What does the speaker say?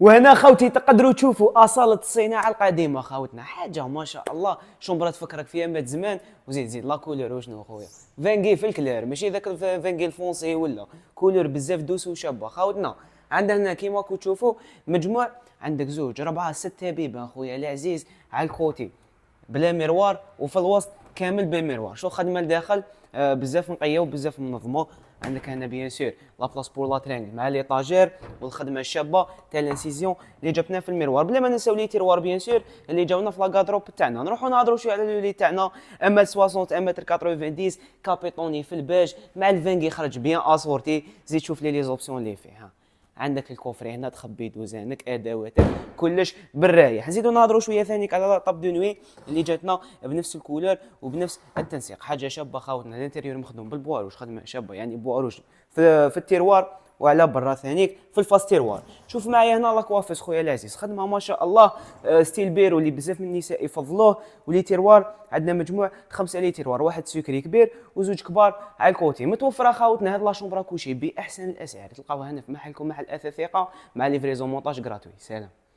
وهنا خوتي تقدروا تشوفوا اصاله الصناعه القديمه خوتنا حاجه ما شاء الله شمبرات فكرك فيها مات زمان وزيد زيد لا كولور وشنو خويا فانكي في الكلير ماشي ذاك فانكي الفونسي ولا كولور بزاف دوس وشابه خوتنا عندنا هنا كيما كو تشوفوا مجموع عندك زوج ربعه ستة بيبان خويا العزيز على الكوتي بلا ميروار وفي الوسط كامل بلا ميروار شو خدمه لداخل آه، بزاف نقيه وبزاف منظمه عندك هنا بيان سور لا بلاص بور لا ترينغ مع لي طاجير والخدمه الشابه تاع لانسيزيون اللي جبنا في الميروار بلا ما ننساو لي تيروار بيان سور اللي جاونا في لاكادروب تاعنا نروحو نهضرو شويه على لولي تاعنا اما 60 اما 90 كابيتوني في الباج مع الفانغ يخرج بيان اسورتي زيد شوف لي لي زوبسيون اللي فيه ها عندك الكوفري هنا تخبي دوزانك ادواتك كلش بالرايح نزيدو نهضروا شويه ثاني على طاب دو نوي اللي جاتنا بنفس الكولور وبنفس التنسيق حاجه شابه خاوتنا الانتيريور مخدوم بالبواروش خدمه شابه يعني بواروش في, في التيروار وعلى برا ثانيك في الفاستيروار شوف معايا هنا لاكوافيس خويا العزيز خدمه ما شاء الله آه، ستيل بيرو اللي بزاف من النساء يفضلوه ولي تيروار عندنا مجموع خمسه لي تيروار واحد سكري كبير وزوج كبار على الكوتي متوفره خاوتنا هاد لاشومبرا كوشي باحسن الاسعار تلقاوها هنا في محلكم محل اثاثيقه مع ليفريزون مونتاج غراتوي سلام